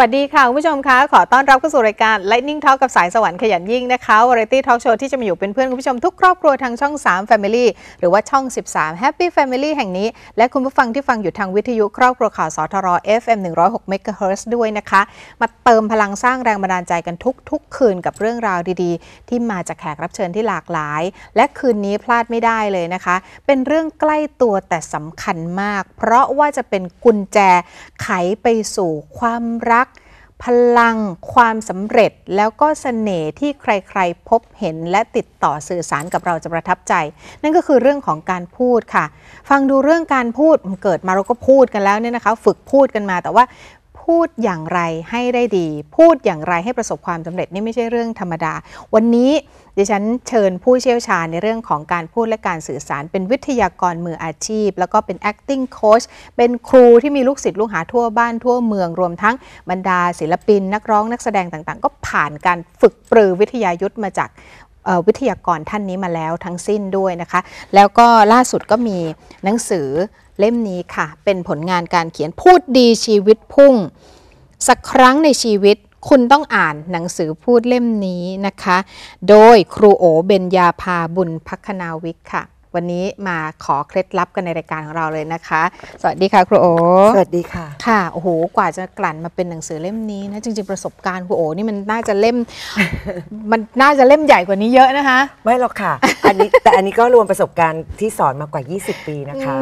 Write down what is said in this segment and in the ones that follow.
วัสดีค่ะ คุณผู้ชมคะขอต้อนรับเข้าสู่รายการ Lightning Talk กับสายสวรรค์ขยันยิ่งนะคะวาไรตี้ทอล์กโชว์ที่จะมาอยู่เป็นเพื่อนคุณผู้ชมทุกครอบครัวทางช่อง 3 Family หรือว่าช่อง 13 Happy Family แห่งนี้ และคุณผู้ฟังที่ฟังอยู่ทางวิทยุครอบครัวข่าวสทร FM 106 MHz ด้วยนะคะ มาเติมพลังสร้างแรงบันดาลใจกันทุก ๆ คืนกับเรื่องราวดี ๆ ที่มาจากแขกรับเชิญที่หลากหลาย และคืนนี้พลาดไม่ได้เลยนะคะ เป็นเรื่องใกล้ตัวแต่สำคัญมาก เพราะว่าจะเป็นกุญแจไขไปสู่ความรักพลังความสำเร็จแล้วก็เสน่ห์ที่ใครๆพบเห็นและติดต่อสื่อสารกับเราจะประทับใจ นั่นก็คือเรื่องของการพูดค่ะ ฟังดูเรื่องการพูดเกิดมาเราก็พูดกันแล้วเนี่ยนะคะ ฝึกพูดกันมาแต่ว่าพูดอย่างไรให้ได้ดี พูดอย่างไรให้ประสบความสำเร็จ นี่ไม่ใช่เรื่องธรรมดา วันนี้ดิฉันเชิญผู้เชี่ยวชาญในเรื่องของการพูดและการสื่อสาร เป็นวิทยากรมืออาชีพ แล้วก็เป็น acting coach เป็นครูที่มีลูกศิษย์ลูกหาทั่วบ้านทั่วเมือง รวมทั้งบรรดาศิลปิน นักร้องนักแสดงต่างๆ ก็ผ่านการฝึกปรือวิทยายุทธ์มาจากวิทยากรท่านนี้มาแล้วทั้งสิ้นด้วยนะคะ แล้วก็ล่าสุดก็มีหนังสือเล่มนี้ค่ะ เป็นผลงานการเขียนพูดดีชีวิตพุ่ง สักครั้งในชีวิตคุณต้องอ่านหนังสือพูดเล่มนี้นะคะ โดยครูโอเบญญาภาบุญพัคนาวิกค่ะวันนี้มาขอเคล็ดลับกันในรายการของเราเลยนะคะ สวัสดีค่ะ ครูโอสวัสดีค่ะ ค่ะ โอ้โห กว่าจะกลั่นมาเป็นหนังสือเล่มนี้นะ จริงๆ ประสบการณ์ครูโอนี่มันน่าจะเล่ม มันน่าจะเล่มใหญ่กว่านี้เยอะนะคะ ไม่หรอกค่ะ อันนี้แต่อันนี้ก็รวมประสบการณ์ที่สอนมากว่า 20 ปีนะคะ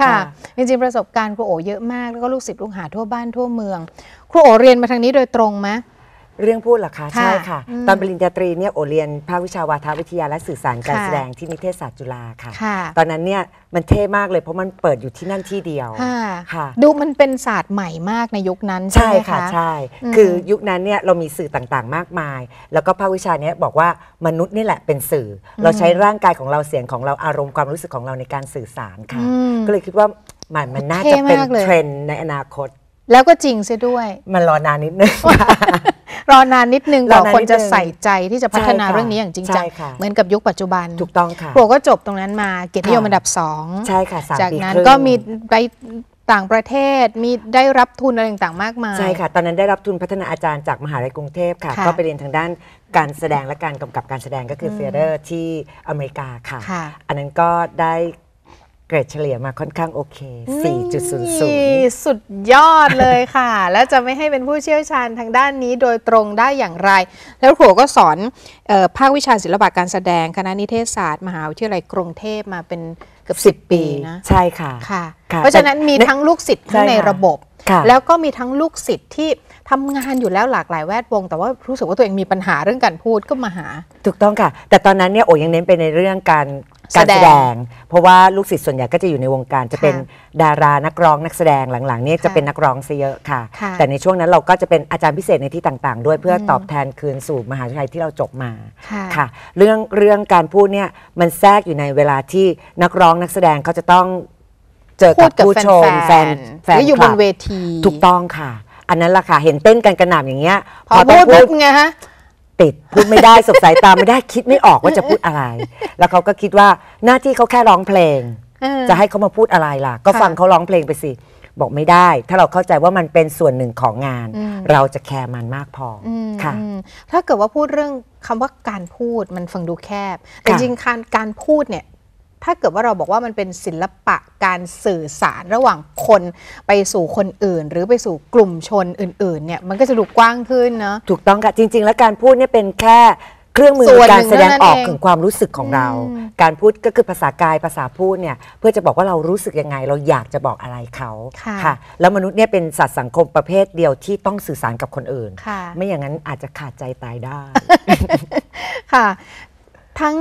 ค่ะ จริงๆ ประสบการณ์ครูโอเยอะมาก แล้วก็ลูกศิษย์ลูกหาทั่วบ้านทั่วเมือง ครูโอเรียนมาทางนี้โดยตรงไหมเรื่องพูดเหรอคะใช่ค่ะ ตอนปริญญาตรีเนี่ยโอเรียนภาควิชาวาทวิทยาและสื่อสารการแสดงที่นิเทศศาสตร์จุฬาค่ะ ตอนนั้นเนี่ยมันเท่มากเลยเพราะมันเปิดอยู่ที่นั่นที่เดียวค่ะ ดูมันเป็นศาสตร์ใหม่มากในยุคนั้นใช่ค่ะใช่ คือยุคนั้นเนี่ยเรามีสื่อต่างๆ มากมาย แล้วก็ภาควิชานี้บอกว่ามนุษย์นี่แหละเป็นสื่อเราใช้ร่างกายของเราเสียงของเราอารมณ์ความรู้สึกของเราในการสื่อสารค่ะ ก็เลยคิดว่ามันมันน่าจะเป็นเทรนด์ในอนาคต แล้วก็จริงเสียด้วย มันรอนานนิดนึงรอนานนิดนึงกว่าคนจะใส่ใจที่จะพัฒนาเรื่องนี้อย่างจริงจัง เหมือนกับยุคปัจจุบันถูกต้องค่ะโปรก็จบตรงนั้นมา เกียรติยมอันดับสองใช่ค่ะ จากนั้นก็มีไปต่างประเทศมีได้รับทุนอะไรต่างๆมากมายใช่ค่ะ ตอนนั้นได้รับทุนพัฒนาอาจารย์จากมหาลัยกรุงเทพค่ะก็ไปเรียนทางด้านการแสดงและการกำกับการแสดงก็คือเฟเดอร์ที่อเมริกาค่ะ อันนั้นก็ได้เกรดเฉลี่ยมาค่อนข้างโอเค 4.00 สุดยอดเลยค่ะ แล้วจะไม่ให้เป็นผู้เชี่ยวชาญทางด้านนี้โดยตรงได้อย่างไร แล้วครูก็สอนออภาควิชาศิลปะการแสดงคณะนิเทศศาสตร์มหาวิทยาลัยกรุงเทพมาเป็น เกือบสิบ10 ปีนะใช่ค่ะคะคะเพราะฉะนั้นมีทั้งลูกศิษย์่ทั้งในระบบ แล้วก็มีทั้งลูกศิษย์ที่ทำงานอยู่แล้วหลากหลายแวดวง แต่ว่ารู้สึกว่าตัวเองมีปัญหาเรื่องการพูดก็มาหา ถูกต้องค่ะ แต่ตอนนั้นเนี่ยโอยังเน้นไปในเรื่องการการแสดง เพราะว่าลูกศิษย์ส่วนใหญ่ก็จะอยู่ในวงการจะเป็นดารานักร้องนักแสดงหลังๆนี้จะเป็นนักร้องซะเยอะค่ะ แต่ในช่วงนั้นเราก็จะเป็นอาจารย์พิเศษในที่ต่าง ๆ ด้วย เพื่อตอบแทนคืนสู่มหาวิทยาลัยที่เราจบมาค่ะ เรื่องเรื่องการพูดเนี่ยมันแทรกอยู่ในเวลาที่นักร้องนักแสดง เขาจะต้องเจอกับผู้ชม แฟนแฟนอยู่บนเวที ถูกต้องค่ะ อันนั้นล่ะค่ะเห็นเต้นกันกระหน่ำอย่างเงี้ยพอพูดไงฮะติดพูดไม่ได้สบสายตาไม่ได้คิดไม่ออกว่าจะพูดอะไร แล้วเขาก็คิดว่าหน้าที่เขาแค่ร้องเพลงจะให้เขามาพูดอะไรล่ะก็ฟังเขาร้องเพลงไปสิบอกไม่ได้ ถ้าเราเข้าใจว่ามันเป็นส่วนหนึ่งของงาน เราจะแคร์มันมากพอค่ะถ้าเกิดว่าพูดเรื่องคำว่าการพูดมันฟังดูแคบ แต่จริงการการพูดเนี่ยถ้าเกิดว่าเราบอกว่ามันเป็นศิลปะการสื่อสารระหว่างคนไปสู่คนอื่น หรือไปสู่กลุ่มชนอื่นๆเนี่ยมันก็จะดูกว้างขึ้นเนาะถูกต้องค่ะจริง ๆ แล้วการพูดเนี่ยเป็นแค่เครื่องมือการแสดงออกถึงความรู้สึกของเรา การพูดก็คือภาษากายภาษาพูดเนี่ยเพื่อจะบอกว่าเรารู้สึกยังไง เราอยากจะบอกอะไรเขาค่ะ แล้วมนุษย์เนี่ยเป็นสัตว์สังคมประเภทเดียวที่ต้องสื่อสารกับคนอื่นไม่อย่างนั้นอาจจะขาดใจตายได้ค่ะ ทั้ง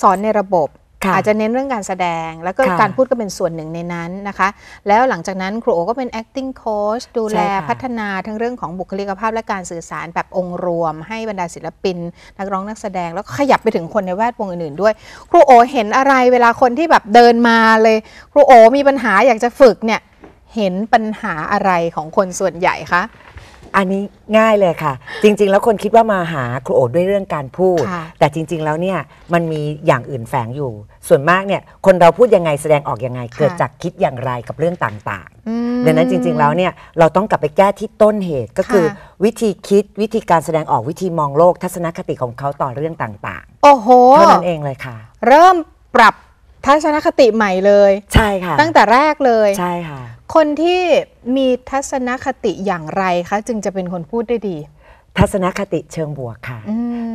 สอนในระบบอาจจะเน้นเรื่องการแสดง แล้วก็การพูดก็เป็นส่วนหนึ่งในนั้นนะคะ แล้วหลังจากนั้นครูโอก็เป็น acting coach ดูแลพัฒนาทั้งเรื่องของบุคลิกภาพและการสื่อสารแบบองค์รวมให้บรรดาศิลปิน นักร้องนักแสดง แล้วก็ขยับไปถึงคนในแวดวงอื่นๆ ด้วย ครูโอ เห็นอะไรเวลาคนที่แบบเดินมาเลย ครูโอ มีปัญหาอยากจะฝึกเนี่ยเห็นปัญหาอะไรของคนส่วนใหญ่คะอันนี้ง่ายเลยค่ะ จริงๆ แล้วคนคิดว่ามาหาครูโอดด้วยเรื่องการพูด แต่จริงๆแล้วเนี่ยมันมีอย่างอื่นแฝงอยู่ ส่วนมากเนี่ยคนเราพูดยังไงแสดงออกยังไง เกิดจากคิดอย่างไรกับเรื่องต่างๆ ดังนั้นจริงๆแล้วเนี่ยเราต้องกลับไปแก้ที่ต้นเหตุก็คือ วิธีคิดวิธีการแสดงออกวิธีมองโลกทัศนคติของเขาต่อเรื่องต่างๆ โอ้โหเท่านั้นเองเลยค่ะ เริ่มปรับทัศนคติใหม่เลย ใช่ค่ะ ตั้งแต่แรกเลยใช่ค่ะคนที่มีทัศนคติอย่างไรคะจึงจะเป็นคนพูดได้ดี ทัศนคติเชิงบวกค่ะ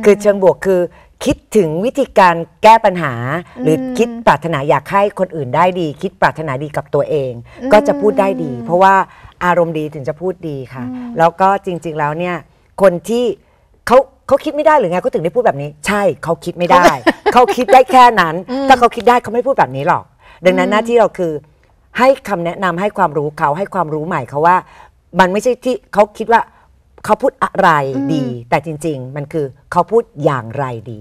คือเชิงบวกคือคิดถึงวิธีการแก้ปัญหา หรือคิดปรารถนาอยากให้คนอื่นได้ดี คิดปรารถนาดีกับตัวเองก็จะพูดได้ดี เพราะว่าอารมณ์ดีถึงจะพูดดีค่ะ แล้วก็จริงๆแล้วเนี่ยคนที่เขาเขาคิดไม่ได้หรือไงเขาถึงได้พูดแบบนี้ ใช่เขาคิดไม่ได้เขาคิดได้แค่นั้นถ้าเขาคิดได้เขาไม่พูดแบบนี้หรอก ดังนั้นหน้าที่เราคือให้คำแนะนำให้ความรู้เขาให้ความรู้ใหม่เขาว่า มันไม่ใช่ที่เขาคิดว่าเขาพูดอะไรดี แต่จริง ๆ มันคือเขาพูดอย่างไรดี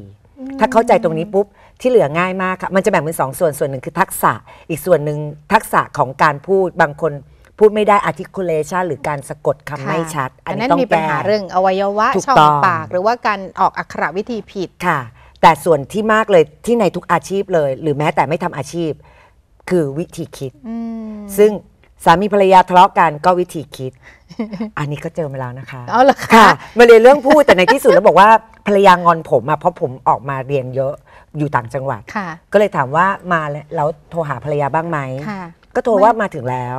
ถ้าเข้าใจตรงนี้ปุ๊บ ที่เหลือง่ายมากค่ะมันจะแบ่งเป็นสองส่วน ส่วนหนึ่งคือทักษะอีกส่วนหนึ่งทักษะของการพูดบางคนพูดไม่ได้ articulation หรือการสะกดคำไม่ชัด อันนี้นั้นต้องมีปัญหาเรื่องอวัยวะช่ององปากหรือว่าการออกอักขระวิธีผิดค่ะ แต่ส่วนที่มากเลยที่ในทุกอาชีพเลย หรือแม้แต่ไม่ทำอาชีพคือวิธีคิดซึ่งสามีภรรยาทะเลาะกันก็วิธีคิด อันนี้ก็เจอมาแล้วนะคะเอาละค่ะ มาเรียนเรื่องพูดแต่ในที่สุดแล้วบอกว่าภรรยางอนผมอะเพราะผมออกมาเรียนเยอะอยู่ต่างจังหวัดก็เลยถามว่ามาแล้วโทรหาภรรยาบ้างไหมก็โทรว่ามาถึงแล้ว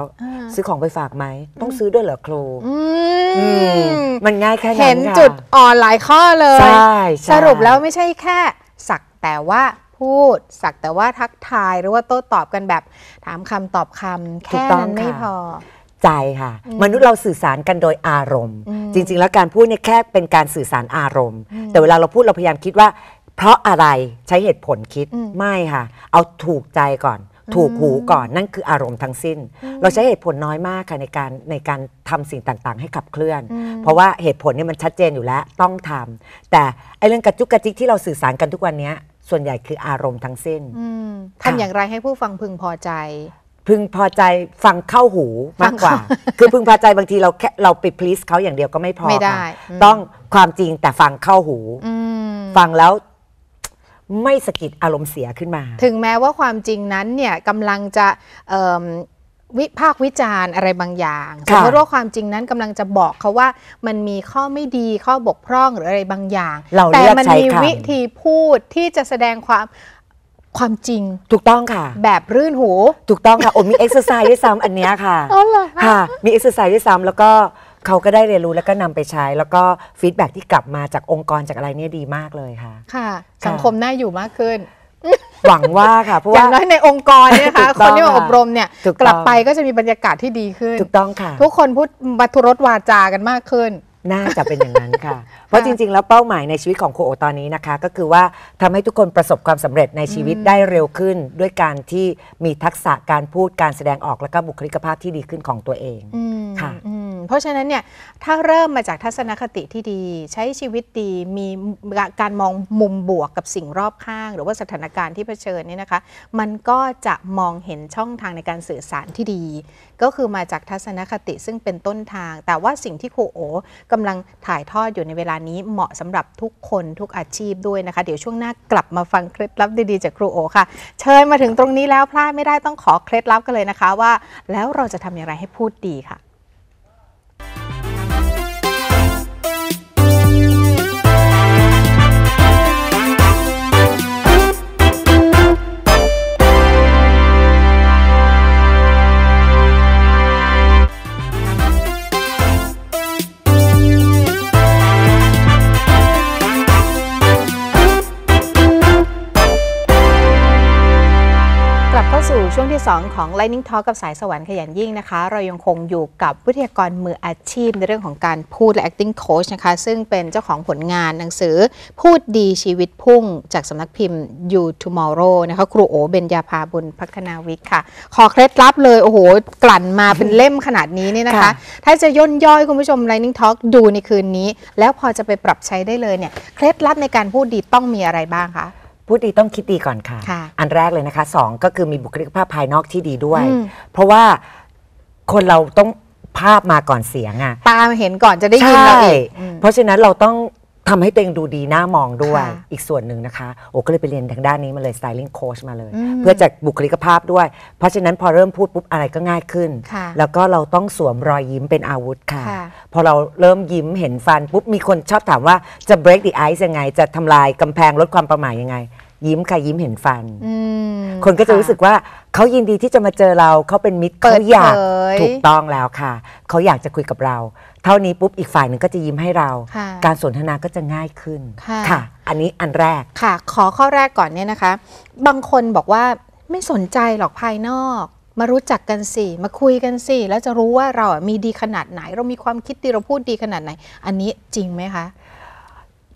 ซื้อของไปฝากไหมต้องซื้อด้วยเหรอครูมันง่ายแค่นั้นเห็นจุดอ่อนหลายข้อเลยสรุปแล้วไม่ใช่แค่ สักแต่ว่าพูดสักแต่ว่าทักทายหรือว่าโต้ตอบกันแบบถามคำตอบคำแค่นั้นไม่พอใจค่ะ มนุษย์เราสื่อสารกันโดยอารมณ์ จริง ๆ แล้วการพูดเนี่ยแค่เป็นการสื่อสารอารมณ์ แต่เวลาเราพูดเราพยายามคิดว่า เพราะอะไรใช้เหตุผลคิดไม่ค่ะ เอาถูกใจก่อน ถูกหูก่อน นั่นคืออารมณ์ทั้งสิ้น เราใช้เหตุผลน้อยมากค่ะในการในการทำสิ่งต่างๆ ให้ขับเคลื่อน เพราะว่าเหตุผลเนี่ยมันชัดเจนอยู่แล้วต้องทำแต่ไอ้เรื่องกระจุกกระจิกที่เราสื่อสารกันทุกวันเนี้ยส่วนใหญ่คืออารมณ์ทั้งสิ้นทำอย่างไรให้ผู้ฟังพึงพอใจ พึงพอใจฟังเข้าหูมากกว่า คือพึงพอใจบางทีเราแค่เราไปพลีสเขาอย่างเดียวก็ไม่พอไม่ได้ต้องความจริงแต่ฟังเข้าหูฟังแล้วไม่สะกิดอารมณ์เสียขึ้นมา ถึงแม้ว่าความจริงนั้นเนี่ยกำลังจะวิพากษ์วิจารณ์อะไรบางอย่างสมมติว่าความจริงนั้นกำลังจะบอกเขาว่ามันมีข้อไม่ดี ข้อบกพร่องหรืออะไรบางอย่างแต่มันมีวิธีพูดที่จะแสดงความความจริง ถูกต้องค่ะ แบบรื่นหู ถูกต้องค่ะโอ้มีเอ็กซ์ไซส์ด้วยซ้ำอันเนี้ยค่ะอ๋อเหรอค่ะ มีเอ็กซ์ไซส์ด้วยซ้ำแล้วก็เขาก็ได้เรียนรู้แล้วก็นำไปใช้ แล้วก็ฟีดแบ็ที่กลับมาจากองค์กรจากอะไรเนี่ยดีมากเลยค่ะค่ะ สังคมน่าอยู่มากขึ้นหวังว่าค่ะเพราะอว่าย่างน้อยในองค์กรเนี่ยค่ะ คนที่มาอบรมเนี่ย กลับไปก็จะมีบรรยากาศที่ดีขึ้น ถูกต้องค่ะ ทุกคนพูดบัทุรสวาจากันมากขึ้น น่าจะเป็นอย่างนั้นค่ะเพราะจริง ๆ แล้วเป้าหมายในชีวิตของโคโอตอนนี้นะคะ ก็คือว่าทำให้ทุกคนประสบความสำเร็จในชีวิตได้เร็วขึ้นด้วยการที่มีทักษะการพูดการแสดงออกและก็บุคลิกภาพที่ดีขึ้นของตัวเองค่ะเพราะฉะนั้นเนี่ยถ้าเริ่มมาจากทัศนคติที่ดี ใช้ชีวิตดีมีการมองมุมบวกกับสิ่งรอบข้าง หรือว่าสถานการณ์ที่เผชิญนี่นะคะมันก็จะมองเห็นช่องทางในการสื่อสารที่ดี ก็คือมาจากทัศนคติซึ่งเป็นต้นทาง แต่ว่าสิ่งที่ครูโอกำลังถ่ายทอดอยู่ในเวลาานี้เหมาะสำหรับทุกคนทุกอาชีพด้วยนะคะ เดี๋ยวช่วงหน้ากลับมาฟังเคล็ดลับดี ๆ จากครูโอค่ะ เชิญมาถึงตรงนี้แล้วพลาดไม่ได้ต้องขอเคล็ดลับกันเลยนะคะ ว่าแล้วเราจะทำอย่างไรให้พูดดีค่ะ2ของ Lightning Talk กับสายสวรรค์ขยันยิ่งนะคะ เรายังคงอยู่กับวิทยากรมืออาชีพในเรื่องของการพูดและ acting coach นะคะ ซึ่งเป็นเจ้าของผลงานหนังสือ พูดดีชีวิตพุ่งจากสำนักพิมพ์ You Tomorrow นะคะครูโอเบญญาภาบุญพัฒนาวิทย์ค่ะ ขอเคล็ดลับเลย โอ้โห กลั่นมาเป็นเล่มขนาดนี้นี่นะคะ ถ้าจะย่นย่อยคุณผู้ชม Lightning Talk ดูในคืนนี้ แล้วพอจะไปปรับใช้ได้เลยเนี่ย เคล็ดลับในการพูดดีต้องมีอะไรบ้างคะพูดดีต้องคิดดีก่อนค่ะคะอันแรกเลยนะคะสองก็คือมีบุคลิกภาพภายนอกที่ดีด้วย เพราะว่าคนเราต้องภาพมาก่อนเสียงอะตาเห็นก่อนจะได้ยินเราอีกเพราะฉะนั้นเราต้องทำให้ตัวเองดูดีหน้ามองด้วยอีกส่วนหนึ่งนะคะโอ้ก็เลยไปเรียนทางด้านนี้มาเลยสไตลิ่งโค้ชมาเลย เพื่อจากบุคลิกภาพด้วย เพราะฉะนั้นพอเริ่มพูดปุ๊บอะไรก็ง่ายขึ้น แล้วก็เราต้องสวมรอยยิ้มเป็นอาวุธค่ะคะพอเราเริ่มยิ้มเห็นฟันปุ๊บมีคนชอบถามว่าจะ break the ice ยังไง จะทำลายกำแพงลดความประหม่ายังไงยิ้มค่ะยิ้มเห็นฟัน คนก็จะรู้สึกว่าเขายินดีที่จะมาเจอเราเขาเป็นมิตรเขาอยากถูกต้องแล้วค่ะเขาอยากจะคุยกับเรา เท่านี้ปุ๊บอีกฝ่ายหนึ่งก็จะยิ้มให้เรา การสนทนาก็จะง่ายขึ้นค่ะ อันนี้อันแรกค่ะ ขอข้อแรกก่อนเนี่ยนะคะ บางคนบอกว่าไม่สนใจหรอกภายนอก มารู้จักกันสิ มาคุยกันสิแล้วจะรู้ว่าเราอ่ะมีดีขนาดไหน เรามีความคิดดีเราพูดดีขนาดไหน อันนี้จริงไหมคะ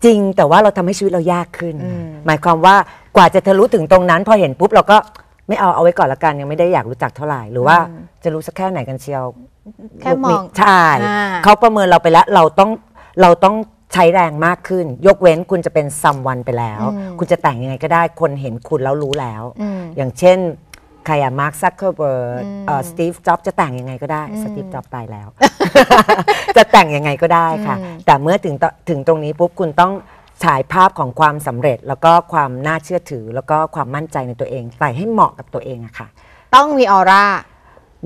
จริง แต่ว่าเราทำให้ชีวิตเรายากขึ้น หมายความว่ากว่าจะทะลุถึงตรงนั้น พอเห็นปุ๊บเราก็ไม่เอาเอาไว้ก่อนละกันยังไม่ได้อยากรู้จักเท่าไหร่หรือว่าจะรู้สักแค่ไหนกันเชียว แค่มองใช่เขาประเมินเราไปแล้วเราต้องเราต้องใช้แรงมากขึ้น ยกเว้นคุณจะเป็นซัมวันไปแล้ว คุณจะแต่งยังไงก็ได้คนเห็นคุณแล้วรู้แล้วอย่างเช่นครอะมาร์คซักเคอร์เบิร์ดสตีฟจ็อบจะแต่งยังไงก็ได้สตีฟจ็อบตายแล้ว จะแต่งยังไงก็ได้ค่ะ แต่เมื่อถึงถึงตรงนี้ปุ๊บคุณต้องฉายภาพของความสำเร็จ แล้วก็ความน่าเชื่อถือแล้วก็ความมั่นใจในตัวเองใส่ให้เหมาะกับตัวเองอะค่ะต้องมีออร่า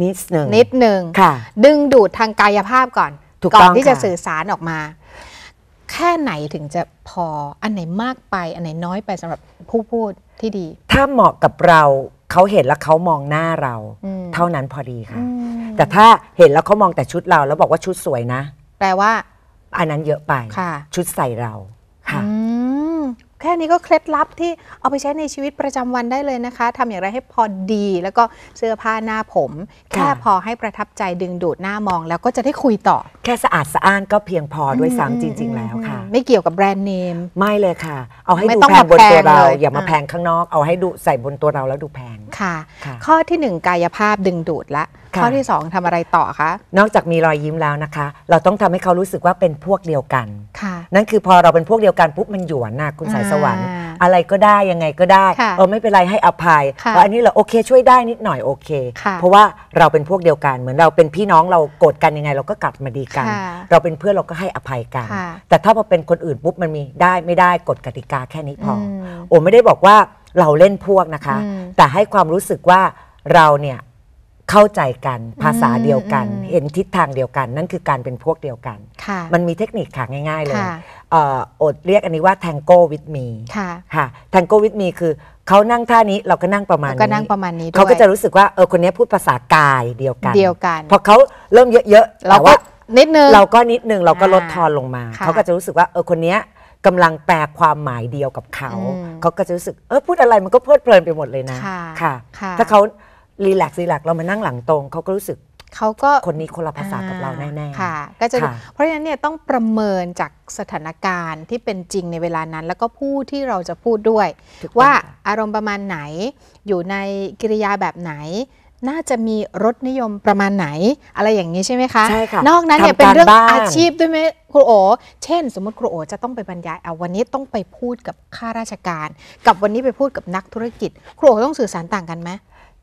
นิดหนึ่งนิดหนึ่งค่ะดึงดูดทางกายภาพก่อน ก่อนที่จะสื่อสารออกมาแค่ไหนถึงจะพออันไหนมากไป อันไหนน้อยไปสำหรับผู้พูดที่ดี ถ้าเหมาะกับเรา เขาเห็นแล้วเขามองหน้าเรา เท่านั้นพอดีค่ะ แต่ถ้าเห็นแล้วเขามองแต่ชุดเราแล้วบอกว่าชุดสวยนะ แปลว่าอันนั้นเยอะไปค่ะชุดใส่เรา ค่ะแค่นี้ก็เคล็ดลับที่เอาไปใช้ในชีวิตประจำวันได้เลยนะคะ ทำอย่างไรให้พอดีแล้วก็เสื้อผ้าหน้าผมแค่พอให้ประทับใจดึงดูดหน้ามองแล้วก็จะได้คุยต่อ แค่สะอาดสะอ้านก็เพียงพอด้วยซ้ำจริง ๆแล้วค่ะ ไม่เกี่ยวกับแบรนด์เนมไม่เลยค่ะ เอาให้ดูแพงบนตัวเราอย่ามาแพงข้างนอกเอาให้ดูใส่บนตัวเราแล้วดูแพงค่ะ ข้อที่ 1 กายภาพดึงดูดละข้อที่2ทำอะไรต่อคะ นอกจากมีรอยยิ้มแล้วนะคะ เราต้องทำให้เขารู้สึกว่าเป็นพวกเดียวกัน นั่นคือพอเราเป็นพวกเดียวกัน ปุ๊บมันหยวนนะคุณสายสวรรค์ อะไรก็ได้ยังไงก็ได้ เออไม่เป็นไรให้อภัยเพราะ อันนี้เราโอเค ช่วยได้นิดหน่อยโอเค เพราะว่าเราเป็นพวกเดียวกันเหมือนเราเป็นพี่น้องเราโกรธกันยังไงเราก็กลับมาดีกัน เราเป็นเพื่อนเราก็ให้อภัยกัน แต่ถ้าพอเป็นคนอื่นปุ๊บมันมีได้ไม่ได้กฎกติกาแค่นี้พอโอไม่ได้บอกว่าเราเล่นพวกนะคะ แต่ให้ความรู้สึกว่าเราเนี่ยเข้าใจกันภาษาเดียวกัน เห็นทิศทางเดียวกัน นั่นคือการเป็นพวกเดียวกันมันมีเทคนิคค่ะง่าย ๆเลยอดเรียกอันนี้ว่าแทงโก้วิดมีค่ะแทงโก้วิดมีคือเขานั่งท่านี้เราก็นั่งประมาณนี้ก็นั่งประมาณนี้เขาก็จะรู้สึกว่าเออคนนี้พูดภาษากายเดียวกันเดียวกันพอเขาเริ่มเยอะๆเราก็นิดนึงเราก็นิดนึงเราก็ลดทอนลงมาเขาก็จะรู้สึกว่าเออคนนี้กำลังแปลความหมายเดียวกับเขาเขาก็จะรู้สึกเออพูดอะไรมันก็เพลิดเพลินไปหมดเลยนะค่ะถ้าเขารีแลกซ์รีแลกซ์เรามานั่งหลังตรงเขาก็รู้สึกเขาก็คนนี้คนละภาษากับเราแน่ๆค่ะก็จะเพราะฉะนั้นเนี่ยต้องประเมินจากสถานการณ์ที่เป็นจริงในเวลานั้น แล้วก็ผู้ที่เราจะพูดด้วย ว่าอารมณ์ประมาณไหน อยู่ในกิริยาแบบไหน น่าจะมีรสนิยมประมาณไหนอะไรอย่างนี้ใช่ไหมคะใช่ค่ะนอกนั้นเนี่ยเป็นเรื่องอาชีพด้วยไหมครูโอเช่น สมมติครูโอจะต้องไปบรรยายเอาวันนี้ต้องไปพูดกับข้าราชการ กับวันนี้ไปพูดกับนักธุรกิจ ครูโอต้องสื่อสารต่างกันไหม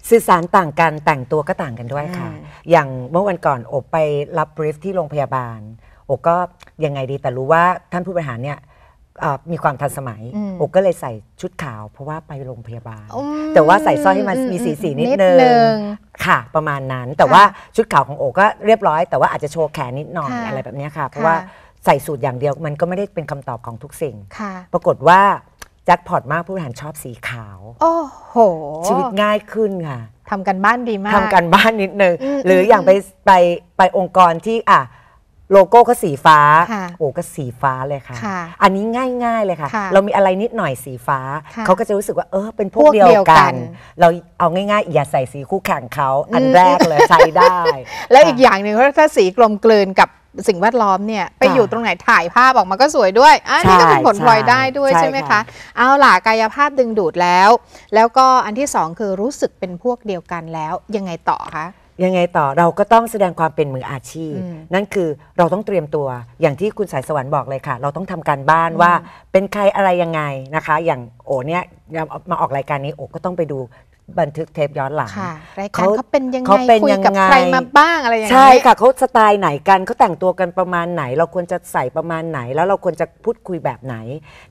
สื่อสารต่างกันแต่งตัวก็ต่างกันด้วยค่ะ อย่างเมื่อวันก่อนโอบไปรับบริฟที่โรงพยาบาล โอบก็ยังไงดีแต่รู้ว่าท่านผู้บริหารเนี่ยมีความทันสมัยโอบก็เลยใส่ชุดขาวเพราะว่าไปโรงพยาบาล แต่ว่าใส่สร้อยให้มันมีสีสีนิดนึงค่ะ ประมาณนั้น แต่ว่าชุดขาวของโอบก็เรียบร้อย แต่ว่าอาจจะโชว์แขนนิดหน่อยอะไรแบบนี้ค่ะเพราะว่าใส่สูตรอย่างเดียวมันก็ไม่ได้เป็นคำตอบของทุกสิ่งปรากฏว่าจ็คพอตมากผู้บริหารชอบสีขาวโอ้โหชีวิตง่ายขึ้นค่ะทำกันบ้านดีมาก ทำกันบ้านนิดนึงหรืออย่างไปไปไปองค์กรที่อ่ะโลโก้ก็สีฟ้าโอ้ก็สีฟ้าเลยค่ะ อันนี้ง่าย ๆเลยค่ะ เรามีอะไรนิดหน่อยสีฟ้าเขาก็จะรู้สึกว่า เออเป็นพวกเดียวกัน เราเอาง่ายๆอย่าใส่สีคู่แข่งเขาอันแรกเลยใช้ได้ แล้วอีกอย่างหนึ่งถ้าสีกลมกลืนกับสิ่งแวดล้อมเนี่ย ไปอยู่ตรงไหนถ่ายภาพออกมาก็สวยด้วยอันนี้ก็เป็นผลพลอยได้ด้วยใช่ไหมคะ เอาล่ะกายภาพดึงดูดแล้ว แล้วก็อันที่สองคือรู้สึกเป็นพวกเดียวกันแล้วยังไงต่อคะ ยังไงต่อเราก็ต้องแสดงความเป็นมืออาชีพ นั่นคือเราต้องเตรียมตัวอย่างที่คุณสายสวรรค์บอกเลยค่ะ เราต้องทำการบ้านว่าเป็นใครอะไรยังไงนะคะ อย่างโอเนี่ยมาออกรายการนี้โอก็ต้องไปดูบันทึก เทปย้อนหลังเขาเป็นยังไงเขาเป็นคุยกับงไงใครมาบ้างอะไรอย่างเงี้ยใช่ค่ะเขาสไตล์ไหนกันเขาแต่งตัวกันประมาณไหน เราควรจะใส่ประมาณไหน แล้วเราควรจะพูดคุยแบบไหน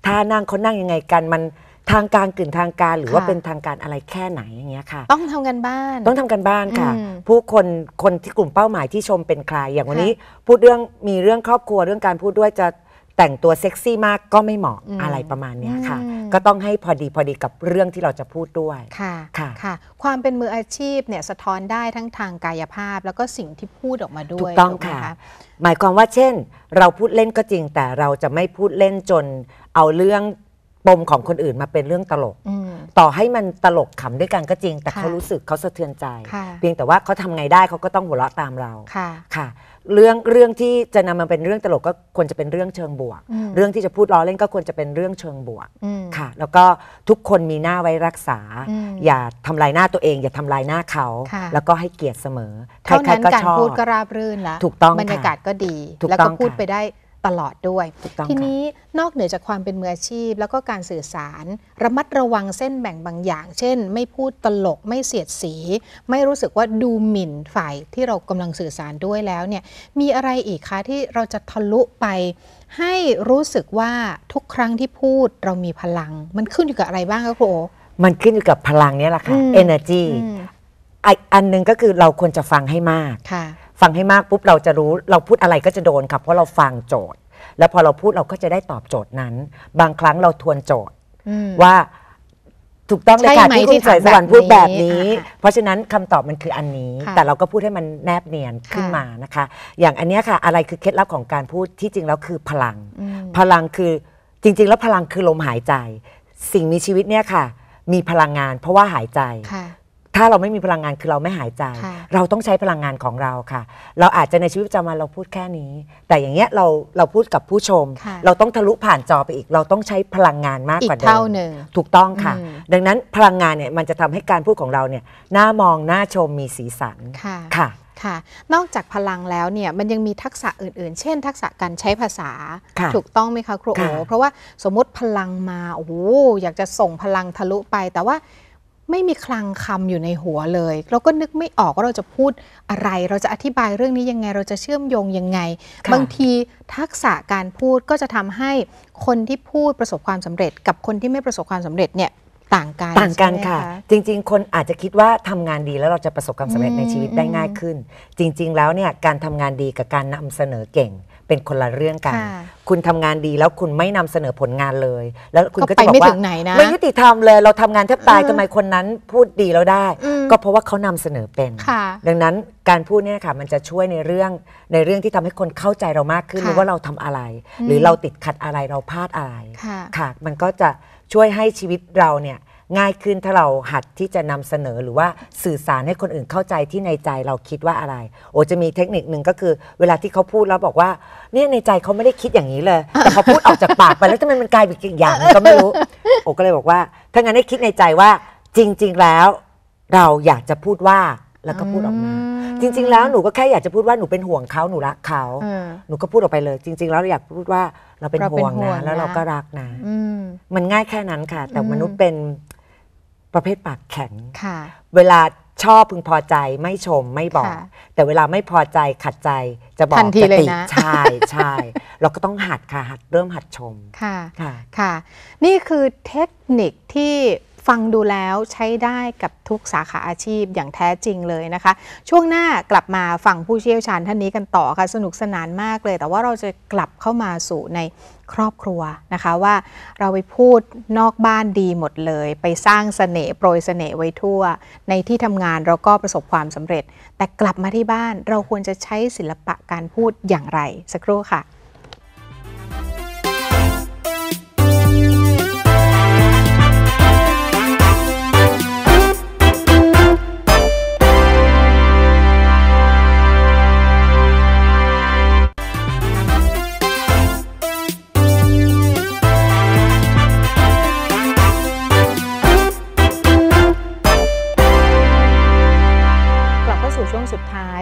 ท่านั่งเขานั่งยังไงกันมันทางการกึ่นทางการ หรือว่าเป็นทางการอะไรแค่ไหนอย่างเงี้ยค่ะ ต้องทำกันบ้าน ต้องทำกันบ้านค่ะ ผู้คนคนที่กลุ่มเป้าหมายที่ชมเป็นใครอย่างวันนี้ พูดเรื่องมีเรื่องครอบครัวเรื่องการพูดด้วยจะแต่งตัวเซ็กซี่มากก็ไม่เหมาะอะไรประมาณนี้ค่ะก็ต้องให้พอดีพอดีกับเรื่องที่เราจะพูดด้วยค่ะค่ะคะความเป็นมืออาชีพเนี่ยสะท้อนได้ทั้งทางกายภาพแล้วก็สิ่งที่พูดออกมาด้วยถูกต้องค่ะ หมายความว่าเช่น เราพูดเล่นก็จริง แต่เราจะไม่พูดเล่นจน เอาเรื่องปมของคนอื่นมาเป็นเรื่องตลกต่อให้มันตลกขำด้วยกันก็จริง แต่เขารู้สึกเขาสะเทือนใจเพียงแต่ว่าเขาทำไงได้เขาก็ต้องหัวเราะตามเราค่ะเรื่องเรื่องที่จะนำมาเป็นเรื่องตลกก็ควรจะเป็นเรื่องเชิงบวก เรื่องที่จะพูดล้อเล่นก็ควรจะเป็นเรื่องเชิงบวก ค่ะ แล้วก็ทุกคนมีหน้าไว้รักษา อย่าทำลายหน้าตัวเอง อย่าทำลายหน้าเขา แล้วก็ให้เกียรติเสมอเค่านั้นการพูดก็ราบรื่นละถูกต้องบรรยากาศก็ดีแล้วก็พูดไปได้ตลอดด้วยทีนี้นอกเหนือจากความเป็นมืออาชีพ แล้วก็การสื่อสาร ระมัดระวังเส้นแบ่งบางอย่าง เช่น ไม่พูดตลกไม่เสียดสี ไม่รู้สึกว่าดูหมิ่นฝ่ายที่เรากำลังสื่อสารด้วยแล้วเนี่ยมีอะไรอีกคะที่เราจะทะลุไปให้รู้สึกว่าทุกครั้งที่พูดเรามีพลัง มันขึ้นอยู่กับอะไรบ้างคะครูโมันขึ้นอยู่กับพลังนี้แหละค่ะ energy อันหนึ่งก็คือเราควรจะฟังให้มากค่ะฟังให้มากปุ๊บเราจะรู้เราพูดอะไรก็จะโดนค่ะเพราะเราฟังโจทย์ แล้วพอเราพูดเราก็จะได้ตอบโจทย์นั้น บางครั้งเราทวนโจทย์ว่าถูกต้องเลยค่ะที่คุณสายสวรรค์พูดแบบนี้ เพราะฉะนั้นคำตอบมันคืออันนี้ แต่เราก็พูดให้มันแนบเนียนขึ้นมานะคะ อย่างอันนี้ค่ะ อะไรคือเคล็ดลับของการพูดที่จริงแล้วคือพลัง พลังคือจริงๆ แล้วพลังคือลมหายใจ สิ่งมีชีวิตเนี่ยค่ะ มีพลังงานเพราะว่าหายใจถ้าเราไม่มีพลังงานคือเราไม่หายใจ เราต้องใช้พลังงานของเราค่ะ เราอาจจะในชีวิตประจำวันเราพูดแค่นี้ แต่อย่างเงี้ยเราเราพูดกับผู้ชม เราต้องทะลุผ่านจอไปอีกเราต้องใช้พลังงานมากกว่าเดิมเท่าหนึ่งถูกต้องค่ะ ดังนั้นพลังงานเนี่ยมันจะทำให้การพูดของเราเนี่ยน่ามองน่าชมมีสีสันค่ะค่ะ นอกจากพลังแล้วเนี่ยมันยังมีทักษะอื่นๆ เช่น ทักษะการใช้ภาษาถูกต้องไหมคะครูโอเพราะว่าสมมติพลังมาโอ้อยากจะส่งพลังทะลุไปแต่ว่าไม่มีคลังคำอยู่ในหัวเลย เราก็นึกไม่ออกว่าเราจะพูดอะไร เราจะอธิบายเรื่องนี้ยังไงเราจะเชื่อมโยงยังไง บางทีทักษะการพูดก็จะทำให้คนที่พูดประสบความสำเร็จ กับคนที่ไม่ประสบความสำเร็จเนี่ยต่างกัน ต่างกันค่ะ จริง ๆ คนอาจจะคิดว่าทำงานดีแล้วเราจะประสบความสำเร็จในชีวิตได้ง่ายขึ้น จริงๆ แล้วเนี่ยการทำงานดีกับการนำเสนอเก่งเป็นคนละเรื่องกัน คุณทำงานดีแล้วคุณไม่นำเสนอผลงานเลย แล้วคุณก็จะไปบอกไม่ถึว่างไหนนะไม่ยุติธรรมเลยเราทำงานแทบตายทำไมคนนั้นพูดดีแล้วได้ ก็เพราะว่าเขานำเสนอเป็น ดังนั้นการพูดเนี่ยค่ะ มันจะช่วยในเรื่องในเรื่องที่ทำให้คนเข้าใจเรามากขึ้นหรือว่าเราทำอะไร หรือเราติดขัดอะไรเราพลาดอะไร ค่ะ มันก็จะช่วยให้ชีวิตเราเนี่ยง่ายขึ้นถ้าเราหัดที่จะนำเสนอหรือว่าสื่อสารให้คนอื่นเข้าใจที่ในใจเราคิดว่าอะไร โอจะมีเทคนิคหนึ่งก็คือ เวลาที่เขาพูดแล้วบอกว่า เนี่ยในใจเขาไม่ได้คิดอย่างนี้เลย แต่เขาพูดออกจากปากไปแล้วทำไมมันกลายเป็นอีกอย่างนงก็ไม่รู้โอก็เลยบอกว่า ถ้างั้นให้คิดในใจว่าจริง ๆแล้ว เราอยากจะพูดว่าแล้วก็พูดออกมา จริง ๆ แล้วหนูก็แค่อยากจะพูดว่าหนูเป็นห่วงเขาหนูรักเขา หนูก็พูดออกไปเลย จริง ๆ แล้วอยากพูดว่าเราเป็นห่วงนะ แล้วเราก็รักนะมันง่ายแค่นั้นค่ะ แต่มนุษย์เป็นประเภทปากแข็งเวลาชอบพึงพอใจไม่ชมไม่บอก แต่เวลาไม่พอใจขัดใจ จะบอกะติใช่ใช่เราก็ต้องหัดค่ะหัดเริ่มหัดชมค่ะค่ะ นี่คือเทคนิคที่ฟังดูแล้วใช้ได้กับทุกสาขาอาชีพอย่างแท้จริงเลยนะคะ ช่วงหน้ากลับมาฟังผู้เชี่ยวชาญ ท่านนี้กันต่อค่ะสนุกสนานมากเลย แต่ว่าเราจะกลับเข้ามาสู่ในครอบครัวนะคะว่าเราไปพูดนอกบ้านดีหมดเลย ไปสร้างสเสน่ห์โปรยสเสน่ห์ไว้ทั่ว ในที่ทำงานเราก็ประสบความสำเร็จ แต่กลับมาที่บ้านเราควรจะใช้ศิลปะการพูดอย่างไร สักครู่ค่ะ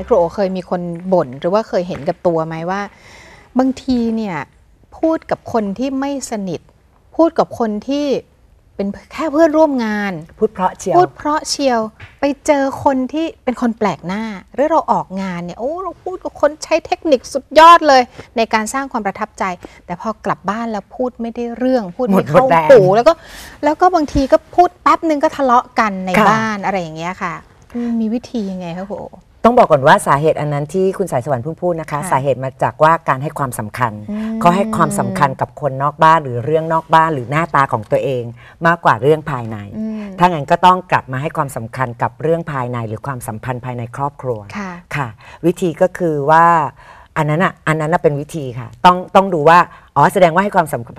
ครโอเคยมีคนบ่นหรือว่าเคยเห็นกับตัวไหมว่า บางทีเนี่ย พูดกับคนที่ไม่สนิท พูดกับคนที่ เป็นแค่เพื่อนร่วมงาน พูดเพราะเชียว พูดเพราะเชียว ไปเจอคนที่เป็นคนแปลกหน้า หรือเราออกงานเนี่ยโอ้เราพูดกับคนใช้เทคนิคสุดยอดเลย ในการสร้างความประทับใจ แต่พอกลับบ้านแล้วพูดไม่ได้เรื่องพูดไม่เข้าหูแล้วก็แล้วก็บางทีก็พูดแป๊บนึงก็ทะเลาะกันในบ้านอะไรอย่างเงี้ยค่ะ มีวิธียังไงคะครูต้องบอกก่อนว่าสาเหตุอันนั้นที่คุณสายสวรรค์พึ่งพูดนะคะคะสาเหตุมาจากว่าการให้ความสำคัญเขาให้ความสำคัญกับคนนอกบ้านหรือเรื่องนอกบ้านหรือหน้าตาของตัวเอง มากกว่าเรื่องภายใน ถ้างั้นก็ต้องกลับมาให้ความสำคัญกับเรื่องภายในหรือความสัมพันธ์ภายในครอบครัวค่ะคะวิธีก็คือว่าอันนั้นอ่ะอันนั้นเป็นวิธีค่ะ ต้องต้องดูว่าอ๋อแสดงว่าให้ความสำคัญ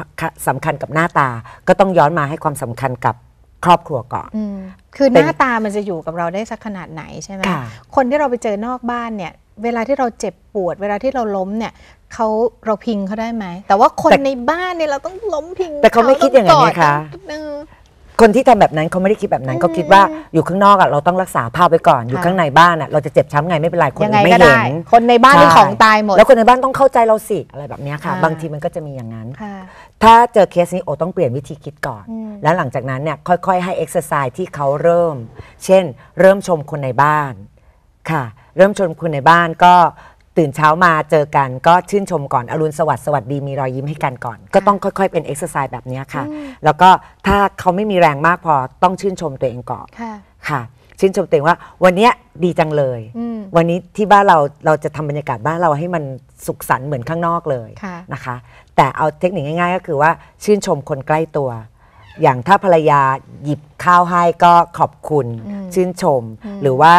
สำคัญกับหน้าตา ก็ต้องย้อนมาให้ความสำคัญกับครอบครัวก่อนคือหน้าตามันจะอยู่กับเราได้สักขนาดไหนใช่ไหมคนที่เราไปเจอนอกบ้านเนี่ย เวลาที่เราเจ็บปวด เวลาที่เราล้มเนี่ย เขาเราพิงเขาได้ไหม แต่ว่าคนในบ้านเนี่ยเราต้องล้มพิง แต่เขาไม่คิดอย่างนี้ค่ะคนที่ทำแบบนั้นเขาไม่ได้คิดแบบนั้นเขาคิดว่าอยู่ข้างนอกอะเราต้องรักษาภาพไว้ก่อน อยู่ข้างในบ้านอะเราจะเจ็บช้ำไงไม่เป็นไรคนไม่เห็นคนในบ้านที่ของตายหมด แล้วคนในบ้านต้องเข้าใจเราสิอะไรแบบนี้ค่ะ บางทีมันก็จะมีอย่างนั้นถ้าเจอเคสนี้โอต้องเปลี่ยนวิธีคิดก่อน แล้วหลังจากนั้นเนี่ย ค่อยๆ ให้เอ็กซ์ไซส์ที่เขาเริ่มเช่น เริ่มชมคนในบ้านค่ะ เริ่มชมคนในบ้านก็ตื่นเช้ามาเจอกันก็ชื่นชมก่อนอรุณสวัสดิ์สวัสดีมีรอยยิ้มให้กันก่อนก็ต้องค่อยๆเป็นเอ็กซ์ไซส์แบบนี้ค่ะ แล้วก็ถ้าเขาไม่มีแรงมากพอต้องชื่นชมตัวเองก่อนค่ะค่ะชื่นชมตัวเองว่าวันนี้ดีจังเลยวันนี้ที่บ้านเราเราจะทำบรรยากาศบ้านเราให้มันสุขสันต์เหมือนข้างนอกเลยะนะคะ แต่เอาเทคนิคง่ายๆ ก็คือว่าชื่นชมคนใกล้ตัว อย่างถ้าภรรยาหยิบข้าวให้ก็ขอบคุณ ชื่นชมหรือว่า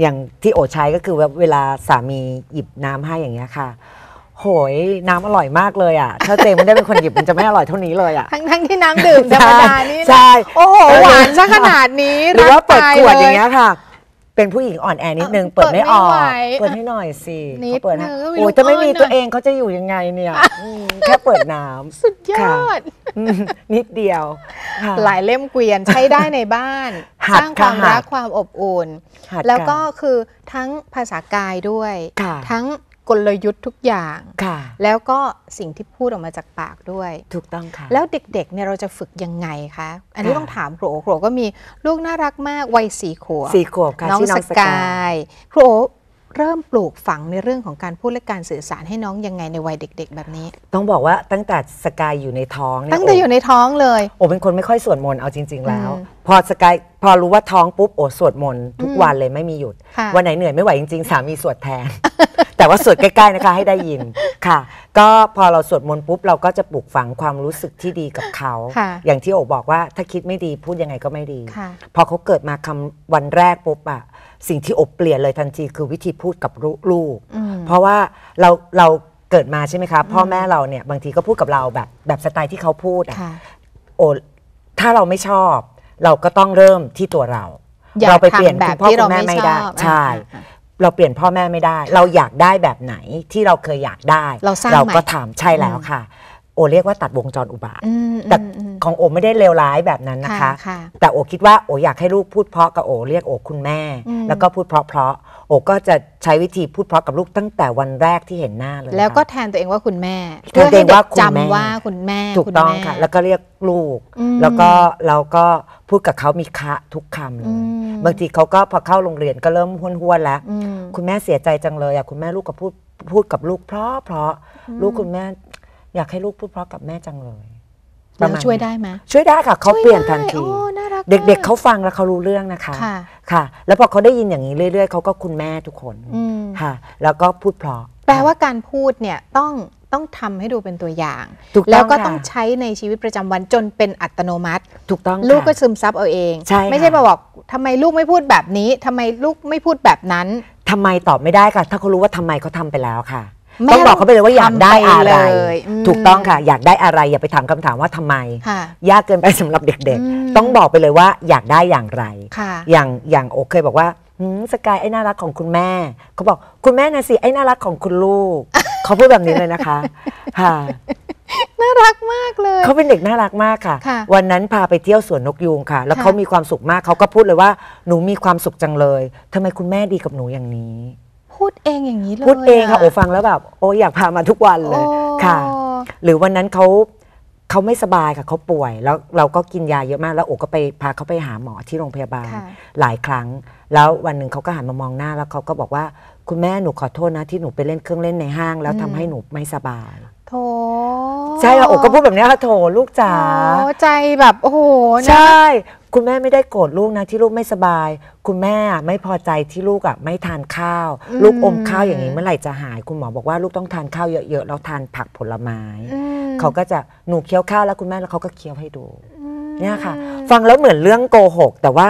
อย่างที่โอใช้ก็คือเวลาสามีหยิบน้ำให้อย่างเงี้ยค่ะ โหยน้ำอร่อยมากเลยอ่ะถ้าเจมไม่ได้เป็นคนหยิบมันจะไม่อร่อยเท่านี้เลยอ่ะ ทั้งที่น้ำดื่มธรรมดานี่ใช่โอ้โหหวานซะขนาดนี้ หรือว่าเปิดขวดอย่างเงี้ยค่ะเป็นผู้หญิงอ่อนแอนิดนึง เปิดไม่ออก เปิดให้หน่อยสิเขาเปิดนะโอ้ยถ้าไม่มีตัวเองเขาจะอยู่ยังไงเนี่ยแค่เปิดน้ำสุดยอด นิดเดียว หลายเล่มเกวียนใช้ได้ในบ้าน สร้างความรักความอบอุ่นแล้วก็คือทั้งภาษากายด้วยทั้งกลยุทธ์ทุกอย่าง ค่ะ แล้วก็สิ่งที่พูดออกมาจากปากด้วย ถูกต้องค่ะ แล้วเด็กๆ เนี่ยเราจะฝึกยังไงคะ อันนี้ต้องถามครูโอครูก็มีลูกน่ารักมาก วัยสี่ขวบสี่ขวบค่ะน้องสกายครูโอเริ่มปลูกฝังในเรื่องของการพูดและการสื่อสารให้น้องยังไงในวัยเด็ก ๆ แบบนี้ ต้องบอกว่าตั้งแต่สกายอยู่ในท้อง ตั้งแต่อยู่ในท้องเลย โอ้ เป็นคนไม่ค่อยสวดมนต์เอาจริงๆแล้ว พอสกายพอรู้ว่าท้องปุ๊บ โอ้ สวดมนต์ทุกวันเลยไม่มีหยุด วันไหนเหนื่อยไม่ไหวจริงๆสามีสวดแทน แต่ว่าสวดใกล้ ๆนะคะให้ได้ยิน ค่ะก็พอเราสวดมนต์ปุ๊บเราก็จะปลูกฝังความรู้สึกที่ดีกับเขา อย่างที่โอบอกว่าถ้าคิดไม่ดีพูดยังไงก็ไม่ดี พอเขาเกิดมาคำวันแรกปุ๊บอะสิ่งที่โอบเปลี่ยนเลยทันทีคือวิธีพูดกับลูลูกเพราะว่าเราเราเกิดมาใช่ไหมคะพ่อแม่เราเนี่ยบางทีก็พูดกับเราแบบแบบสไตล์ที่เขาพูดอะโอ ถ้าเราไม่ชอบ เราก็ต้องเริ่มที่ตัวเราเราไปเปลี่ยนคุณพ่อคุณแม่ไม่ได้ใช่เราเปลี่ยนพ่อแม่ไม่ได้ เราอยากได้แบบไหนที่เราเคยอยากได้ เราเรามก็ทำใช่แล้วค่ะโอเรียกว่าตัดวงจรอุบาทแต่ของโอไม่ได้เลวร้ายแบบนั้นนะคะ แต่โอคิดว่าโออยากให้ลูกพูดเพราะกับโอเรียกโอคุณแม่ แล้วก็พูดเพราะเพราะ โอก็จะใช้วิธีพูดเพราะกับลูกตั้งแต่วันแรกที่เห็นหน้าเลย แล้วก็แทนตัวเองว่าคุณแม่เพื่อให้เด็กจำว่าคุณแม่ ถูกต้องค่ะ แล้วก็เรียกลูก แล้วก็เราก็พูดกับเขามีคะทุกคำเลยบางทีเขาก็พอเข้าโรงเรียนก็เริ่มห้วนๆแล้ว คุณแม่เสียใจจังเลยอะคุณแม่ลูกก็พูดพูดกับลูกเพราะเพราะลูกคุณแม่อยากให้ลูกพูดเพราะกับแม่จังเลยเราช่วยได้ไหมช่วยได้ค่ะเขาเปลี่ยนทันที เด็ก ๆ เขาฟังแล้วเขารู้เรื่องนะคะ ค่ะ แล้วพอเขาได้ยินอย่างนี้เรื่อย ๆ เขาก็คุณแม่ทุกคน ค่ะ แล้วก็พูดเพราะแปลว่าการพูดเนี่ยต้องต้องทำให้ดูเป็นตัวอย่างแล้วก็ต้องใช้ในชีวิตประจำวันจนเป็นอัตโนมัติ ถูกต้อง ลูกก็ซึมซับเอาเองใช่ไม่ใช่มาบอก ทำไมลูกไม่พูดแบบนี้ ทำไมลูกไม่พูดแบบนั้น ทำไมตอบไม่ได้ค่ะ ถ้าเขารู้ว่าทำไมเขาทาไปแล้วค่ะต้องบอกเขาไปเลยว่าอยากได้อะไร ถูกต้องค่ะ อยากได้อะไรอย่าไปถามคำถามว่าทำไม ยากเกินไปสำหรับเด็กๆ ต้องบอกไปเลยว่าอยากได้อย่างไรอย่างอย่างโอเคบอกว่าสกายไอ้น่ารักของคุณแม่เขาบอกคุณแม่นะสิไอ้น่ารักของคุณลูก เขาพูดแบบนี้เลยนะคะค่ะน่ารักมากเลยเขาเป็นเด็กน่ารักมากค่ะ วันนั้นพาไปเที่ยวสวนนกยูงค่ะ แล้วเขามีความสุขมากเขาก็พูดเลยว่า หนูมีความสุขจังเลย ทำไมคุณแม่ดีกับหนูอย่างนี้พูดเองอย่างนี้เลยพูดเองค่ะโอ้ฟังแล้วแบบโอ้อยากพามาทุกวันเลยค่ะ หรือวันนั้นเขาเขาไม่สบายค่ะเขาป่วย แล้วเราก็กินยาเยอะมากแล้วโอ้ก็ไปพาเขาไปหาหมอที่โรงพยาบาลหลายครั้ง แล้ววันหนึ่งเขาก็หันมามองหน้าแล้วเขาก็บอกว่าคุณแม่หนูขอโทษนะที่หนูไปเล่นเครื่องเล่นในห้าง แล้วทำให้หนูไม่สบายโถใช่ค่ะโอกก็พูดแบบนี้ค่ะโถลูกจ๋าใจแบบ โอ้โหใช่คุณแม่ไม่ได้โกรธลูกนะที่ลูกไม่สบาย คุณแม่ไม่พอใจที่ลูกอ่ะไม่ทานข้าว ลูกอมข้าวอย่างนี้เมื่อไหร่จะหาย คุณหมอบอกว่าลูกต้องทานข้าวเยอะๆแล้วทานผักผลไม้เขาก็จะหนูเคี้ยวข้าวแล้วคุณแม่แล้วเขาก็เคี้ยวให้ดูเนี่ยค่ะ ฟังแล้วเหมือนเรื่องโกหก แต่ว่า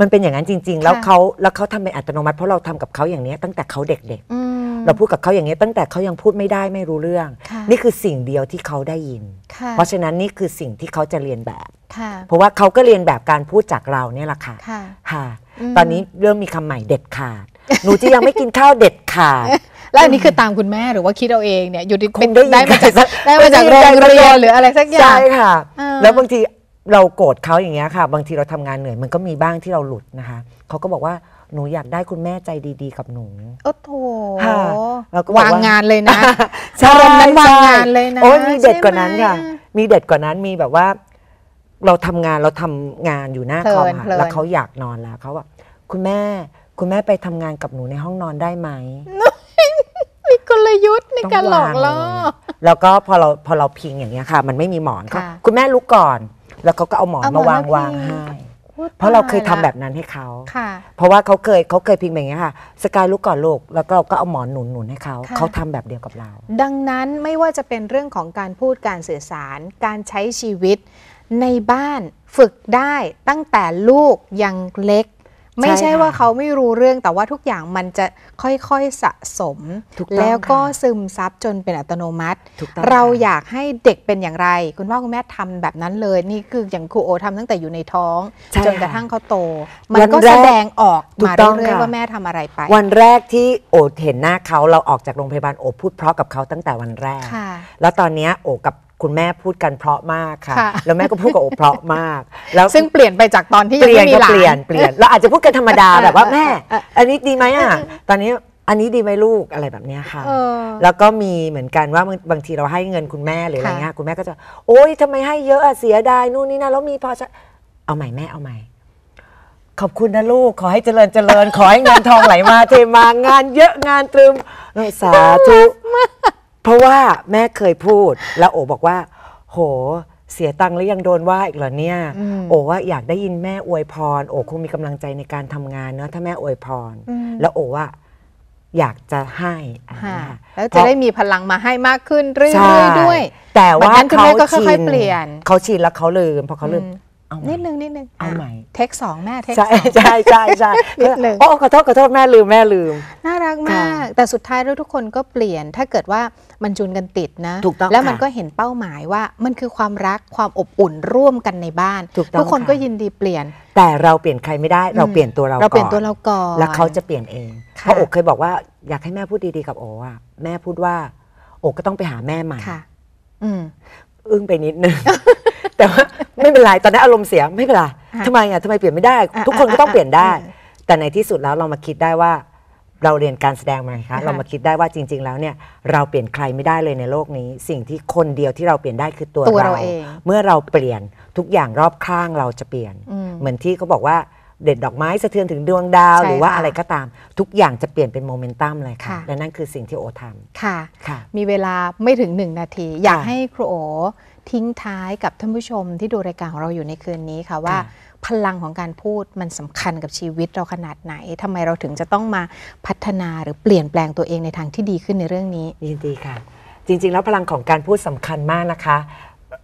มันเป็นอย่างนั้นจริง ๆ แล้วเขาแล้วเขาทำเป็นอัตโนมัติเพราะเราทำกับเขาอย่างนี้ตั้งแต่เขาเด็ก ๆเราพูดกับเขาอย่างนี้ตั้งแต่เขายังพูดไม่ได้ไม่รู้เรื่อง นี่คือสิ่งเดียวที่เขาได้ยิน เพราะฉะนั้นนี่คือสิ่งที่เขาจะเรียนแบบ เพราะว่าเขาก็เรียนแบบการพูดจากเราเนี่ยแหละค่ะค่ะตอนนี้เริ่มมีคำใหม่เด็ดขาด หนูที่ยังไม่กินข้าว เด็ดขาดแล้วอันนี้คือตามคุณแม่หรือว่าคิดเอาเองเนี่ยอยู่ดีเปนได้มาจากได้มาจากโรงเรียนหรืออะไรสักอย่างใช่ค่ะ แล้วบางทีเราโกรธเขาอย่างเงี้ยค่ะ บางทีเราทำงานเหนื่อย มันก็มีบ้างที่เราหลุดนะคะเขาก็บอกว่าหนูอยากได้คุณแม่ใจดี ๆ กับหนู โอ้โถก็วางงานเลยนะใช่ารนั้นวางงานเลยนะ โอ้ยมีเด็ดกว่านั้นค่ะ มีเด็ดกว่านั้นมีแบบว่า เราทำงานเราทำงานอยู่หน้าเคอมค่ะแล้วเขาอยากนอนแล้วเขาแบบคุณแม่คุณแม่ไปทำงานกับหนูในห้องนอนได้ไหม มีกลยุทธ์ในการหลอกล่อ แล้วก็พอเราพอเราพิงอย่างเงี้ยค่ะ มันไม่มีหมอนค่ะ คุณแม่ลุกก่อน แล้วเขาก็เอาหมอนมาวางวางให้เพราะเราเคยทำแบบนั้นให้เขา เพราะว่าเขาเคยเขาเคยพิมพ์อย่างเงี้ยค่ะ สกายลุกก่อนลูกแล้วก็เราก็เอาหมอนหนุนหนุนให้เขา เขาทำแบบเดียวกับเรา ดังนั้นไม่ว่าจะเป็นเรื่องของการพูดการสื่อสาร การใช้ชีวิตในบ้านฝึกได้ตั้งแต่ลูกยังเล็กไม่ใช่ว่าเขาไม่รู้เรื่องแต่ว่าทุกอย่างมันจะค่อยๆสะสม แล้วก็ซึมซับจนเป็นอัตโนมัติเราอยากให้เด็กเป็นอย่างไร คุณพ่อคุณแม่ทำแบบนั้นเลย นี่คืออย่างครูโอทำตั้งแต่อยู่ในท้อง จนกระทั่งเขาโต มันก็แสดงออกมาเรื่อยๆว่าแม่ทำอะไรไป วันแรกที่โอเห็นหน้าเขาเราออกจากโรงพยาบาลโอพูดเพราะกับเขาตั้งแต่วันแรกแล้วตอนนี้โอกับคุณแม่พูดกันเพราะมากค่ะ แล้วแม่ก็พูดกับโอเพราะมากแล้วซึ่งเปลี่ยนไปจากตอนที่เปลี่ยนก็เปลี่ยนเปลี่ยน เราอาจจะพูดกันธรรมดา แบบว่าแม่ อันนี้ดีไหมอ่ะ ตอนนี้อันนี้ดีไหมลูกอะไรแบบเนี้ยค่ะ แล้วก็มีเหมือนกันว่าบางทีเราให้เงินคุณแม่หรืออะไรเงี้ย คุณแม่ก็จะ โอ๊ยทำไมให้เยอะอะเสียดายนู่นนี่นั่นแล้วมีพอเอาใหม่แม่เอาใหม่ ขอบคุณนะลูก ขอให้เจริญเจริญ ขอให้เงินทองไหลมาเทมา งาน เยอะงานตรึมสาธุพราะว่าแม่เคยพูด แล้วโอบอกว่า โหเสียตังค์แล้วยังโดนว่าอีกเหรอเนี่ยอโอว่าอยากได้ยินแม่อวยพร โอคงมีกำลังใจในการทำงานเนอะถ้าแม่อวยพร แล้วโอว่า อยากจะให้แล้วจะได้มีพลังมาให้มากขึ้นเรื่อยๆด้วย แต่ว่าค่อยๆเปลี่ยนเขาชิน แล้วเขาลืมพอเขาลืมเอานิดนึงนิดนึงเอาใหม่เทคสองแม่เทคใช่ใช่ใช่นิดนึงโอ้ขอโทษขอโทษแม่ลืมแม่ลืม น่ารักมากแต่สุดท้ายแล้วทุกคนก็เปลี่ยน ถ้าเกิดว่ามันจูนกันติดนะถูกต้องแล้วมันก็เห็นเป้าหมายว่ามันคือความรักความอบอุ่นร่วมกันในบ้าน ทุกคนก็ยินดีเปลี่ยน แต่เราเปลี่ยนใครไม่ได้เราเปลี่ยนตัวเราเราเปลี่ยนตัวเราก่อน แล้วเขาจะเปลี่ยนเองเพราะอกเคยบอกว่าอยากให้แม่พูดดีๆกับโออ่ะแม่พูดว่าอกก็ต้องไปหาแม่ใหม่อึ้งไปนิดนึงแต่ว่าไม่เป็นไรตอนนั้นอารมณ์เสียไม่เป็นไรทำไมอ่ะทำไมเปลี่ยนไม่ได้ ทุกคนก็ต้องเปลี่ยนได้ แต่ในที่สุดแล้วเรามาคิดได้ว่าเราเรียนการแสดงมาคะเรามาคิดได้ว่าจริงๆแล้วเนี่ยเราเปลี่ยนใครไม่ได้เลยในโลกนี้ สิ่งที่คนเดียวที่เราเปลี่ยนได้คือตัวเราเมื่อเราเปลี่ยนทุกอย่างรอบข้างเราจะเปลี่ยน เหมือนที่เขาบอกว่าเด็ดดอกไม้สะเทือนถึงดวงดาวหรือว่าอะไรก็ตามทุกอย่างจะเปลี่ยนเป็นโมเมนตัมเลยค่ะและนั่นคือสิ่งที่โอทำค่ะ มีเวลาไม่ถึงหนึ่งนาที อยากให้ครูโอทิ้งท้ายกับท่านผู้ชมที่ดูรายการของเราอยู่ในคืนนี้ค่ะ ว่าพลังของการพูดมันสำคัญกับชีวิตเราขนาดไหน ทำไมเราถึงจะต้องมาพัฒนาหรือเปลี่ยนแปลงตัวเองในทางที่ดีขึ้นในเรื่องนี้ ดี ดีค่ะ จริง ๆ แล้วพลังของการพูดสำคัญมากนะคะ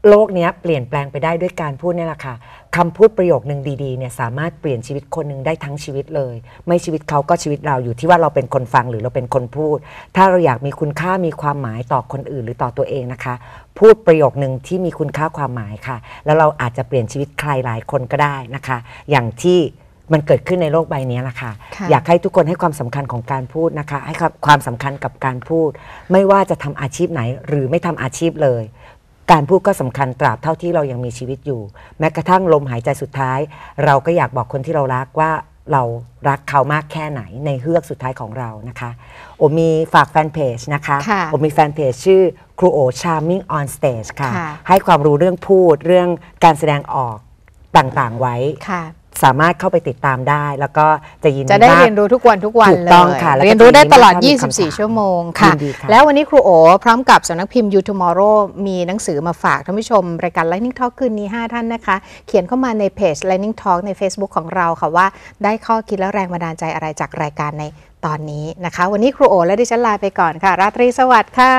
โลกนี้เปลี่ยนแปลงไปได้ด้วยการพูดนี่แหละค่ะคำพูดประโยคนึงดีๆเนี่ยสามารถเปลี่ยนชีวิตคนหนึ่งได้ทั้งชีวิตเลย ไม่ชีวิตเขาก็ชีวิตเราอยู่ที่ว่าเราเป็นคนฟังหรือเราเป็นคนพูด ถ้าเราอยากมีคุณค่ามีความหมายต่อคนอื่นหรือต่อตัวเองนะคะ พูดประโยคนึงที่มีคุณค่าความหมายค่ะ แล้วเราอาจจะเปลี่ยนชีวิตใครหลายคนก็ได้นะคะ อย่างที่มันเกิดขึ้นในโลกใบนี้แหละค่ะคะอยากให้ทุกคนให้ความสำคัญของการพูดนะคะให้ความความสำคัญกับการพูด ไม่ว่าจะทำอาชีพไหน หรือไม่ทำอาชีพเลยการพูดก็สำคัญตราบเท่าที่เรายังมีชีวิตอยู่ แม้กระทั่งลมหายใจสุดท้าย เราก็อยากบอกคนที่เรารักว่าเรารักเขามากแค่ไหนในเฮือกสุดท้ายของเรานะคะโอมีฝากแฟนเพจนะคะโอมีแฟนเพจชื่อครูโอชาร์มิ่งออนสเตจค่ะ ให้ความรู้เรื่องพูดเรื่องการแสดงออกต่างๆไว้สามารถเข้าไปติดตามได้ แล้วก็จะยินจะได้เรียนรู้ทุกวันทุกวันถูกเลยต้องค่ะเรียนรู้ได้ตลอดยีี24 ชั่วโมงค่ะ แล้ววันนี้ครูโอ พร้อมกับสำนักพิมพ์ยูทูมอร์โรมีหนังสือมาฝากท่านผู้ชม รายการ Lightning Talk คืนนี้ 5 ท่านนะคะ เขียนเข้ามาในเพจ Lightning Talk ใน Facebook ของเราค่ะว่า ได้ข้อคิดและแรงบันดาลใจอะไรจากรายการในตอนนี้นะคะ วันนี้ครูโอและดิฉันลาไปก่อนค่ะราตรีสวัสดิ์ค่ะ